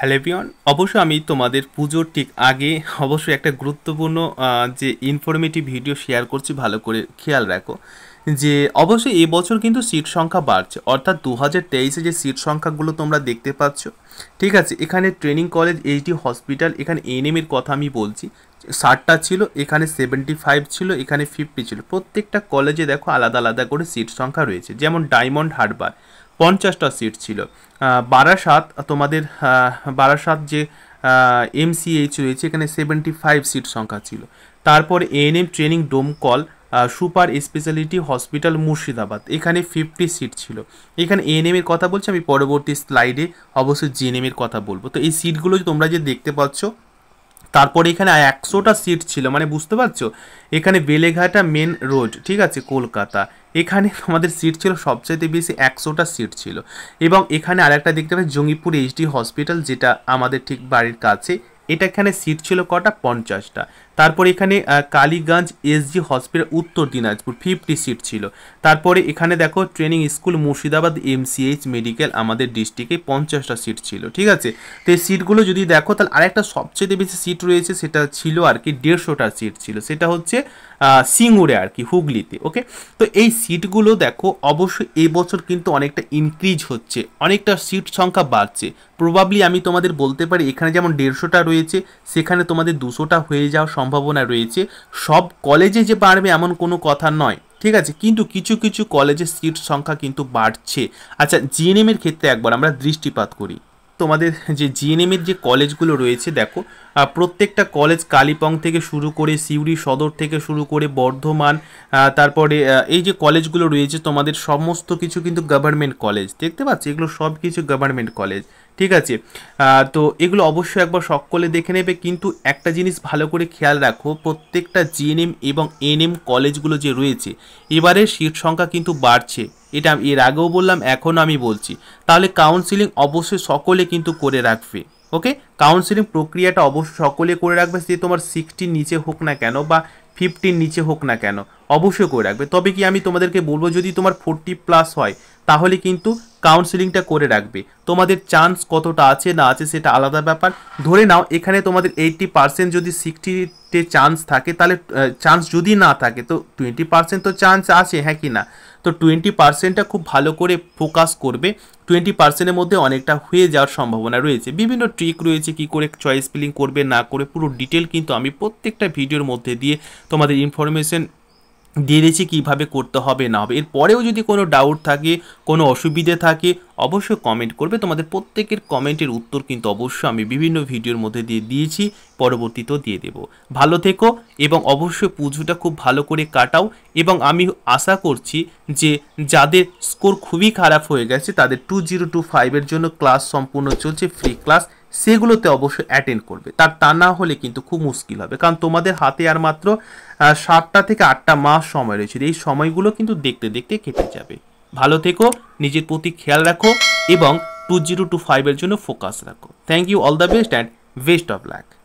হ্যালেভিয়ন অবশ্যই আমি তোমাদের পুজোর ঠিক আগে অবশ্যই একটা গুরুত্বপূর্ণ যে ইনফরমেটিভ ভিডিও শেয়ার করছি ভালো করে খেয়াল রাখো যে অবশ্যই এবছর কিন্তু সিট সংখ্যা বাড়ছে অর্থাৎ দু হাজার তেইশে যে সিট সংখ্যাগুলো তোমরা দেখতে পাচ্ছ ঠিক আছে এখানে ট্রেনিং কলেজ এইচডি হসপিটাল এখানে এনএমের কথা আমি বলছি ষাটটা ছিল এখানে সেভেন্টি ফাইভ ছিল এখানে ফিফটি ছিল প্রত্যেকটা কলেজে দেখো আলাদা আলাদা করে সিট সংখ্যা রয়েছে যেমন ডায়মন্ড হারবার পঞ্চাশটা সিট ছিল বারাসাত তোমাদের বারাসাত যে এমসিএইচ রয়েছে এখানে সেভেন্টি ফাইভ সিট সংখ্যা ছিল তারপর ANM training Domkal super specialty hospital Murshidabad এখানে ফিফটি সিট ছিল এখানে এএনএমের এর কথা বলছি আমি পরবর্তী স্লাইডে অবশ্যই জিএনএম এর কথা বলবো তো এই সিটগুলো তোমরা যে দেখতে পাচ্ছ তারপরে এখানে একশোটা সিট ছিল মানে বুঝতে পারছো এখানে বেলেঘাটা মেন রোড ঠিক আছে কলকাতা এখানে আমাদের সিট ছিল সবচাইতে বেশি একশোটা সিট ছিল এবং এখানে আরেকটা দেখতে পাই জঙ্গিপুর এইচডি হসপিটাল যেটা আমাদের ঠিক বাড়ির কাছে এটা এখানে সিট ছিল কটা পঞ্চাশটা তারপরে এখানে কালীগঞ্জ এসজি হসপিটাল উত্তর দিনাজপুর ফিফটি সিট ছিল তারপরে এখানে দেখো training school Murshidabad MCH medical আমাদের ডিস্ট্রিক্টে পঞ্চাশটা সিট ছিল ঠিক আছে তো এই সিটগুলো যদি দেখো তাহলে আরেকটা সবচেয়ে বেশি সিট রয়েছে সেটা ছিল আর কি দেড়শোটা সিট ছিল সেটা হচ্ছে সিঙ্গুরে আর কি হুগলিতে ওকে তো এই সিটগুলো দেখো অবশ্যই এবছর কিন্তু অনেকটা ইনক্রিজ হচ্ছে অনেকটা সিট সংখ্যা বাড়ছে প্রবাবলি আমি তোমাদের বলতে পারি এখানে যেমন দেড়শোটা রয়েছে সেখানে তোমাদের দুশোটা হয়ে যাওয়া সম্ভাবনা রয়েছে সব কলেজে যে বাড়বে এমন কোনো কথা নয় ঠিক আছে কিন্তু কিছু কিছু কলেজে সিট সংখ্যা কিন্তু বাড়ছে আচ্ছা জিএনএমের ক্ষেত্রে একবার আমরা দৃষ্টিপাত করি তোমাদের যে জিএনএমের যে কলেজগুলো রয়েছে দেখো প্রত্যেকটা কলেজ কালিপং থেকে শুরু করে সিউড়ি সদর থেকে শুরু করে বর্ধমান তারপরে এই যে কলেজগুলো রয়েছে তোমাদের সমস্ত কিছু কিন্তু গভর্নমেন্ট কলেজ দেখতে পাচ্ছ এগুলো সব কিছু গভর্নমেন্ট কলেজ ঠিক আছে তো এগুলো অবশ্যই একবার সকলে দেখে নেবে কিন্তু একটা জিনিস ভালো করে খেয়াল রাখো প্রত্যেকটা জিএনএম এবং এনএম কলেজগুলো যে রয়েছে এবারে সিট সংখ্যা কিন্তু বাড়ছে এটা এর আগেও বললাম এখনও আমি বলছি তাহলে কাউন্সিলিং অবশ্যই সকলে কিন্তু করে রাখবে ওকে কাউন্সিলিং প্রক্রিয়াটা অবশ্যই সকলে করে রাখবে যে তোমার সিক্সটির নিচে হোক না কেন বা ফিফটির নিচে হোক না কেন অবশ্যই করে রাখবে তবে কি আমি তোমাদেরকে বলবো যদি তোমার ফোরটি প্লাস হয় তাহলে কিন্তু কাউন্সিলিংটা করে রাখবে তোমাদের চান্স কতটা আছে না আছে সেটা আলাদা ব্যাপার ধরে নাও এখানে তোমাদের এইটটি পার্সেন্ট যদি সিক্সটিতে চান্স থাকে তাহলে চান্স যদি না থাকে তো টোয়েন্টি পার্সেন্ট তো চান্স আছে হ্যাঁ কি না তো টোয়েন্টি পার্সেন্টটা খুব ভালো করে ফোকাস করবে টোয়েন্টি পার্সেন্টের মধ্যে অনেকটা হয়ে যাওয়ার সম্ভাবনা রয়েছে বিভিন্ন ট্রিক রয়েছে কি করে চয়েস ফিলিং করবে না করে পুরো ডিটেল কিন্তু আমি প্রত্যেকটা ভিডিওর মধ্যে দিয়ে তোমাদের ইনফরমেশন দিয়ে দিয়েছি কীভাবে করতে হবে না হবে এরপরেও যদি কোনো ডাউট থাকে কোনো অসুবিধে থাকে অবশ্যই কমেন্ট করবে তোমাদের প্রত্যেকের কমেন্টের উত্তর কিন্তু অবশ্যই আমি বিভিন্ন ভিডিওর মধ্যে দিয়ে দিয়েছি পরবর্তীতেও দিয়ে দেব ভালো থেকো এবং অবশ্যই পুজোটা খুব ভালো করে কাটাও এবং আমি আশা করছি যে যাদের স্কোর খুবই খারাপ হয়ে গেছে তাদের টু জিরো টু ফাইভের জন্য ক্লাস সম্পূর্ণ চলছে ফ্রি ক্লাস সেগুলোতে অবশ্যই অ্যাটেন্ড করবে তার তা না হলে কিন্তু খুব মুশকিল হবে কারণ তোমাদের হাতে আর মাত্র সাতটা থেকে আটটা মাস সময় রয়েছে এই সময়গুলো কিন্তু দেখতে দেখতে কেটে যাবে ভালো থেকো নিজের প্রতি খেয়াল রাখো এবং টু জিরো টু ফাইভের জন্য ফোকাস রাখো thank you all the best and best of lakh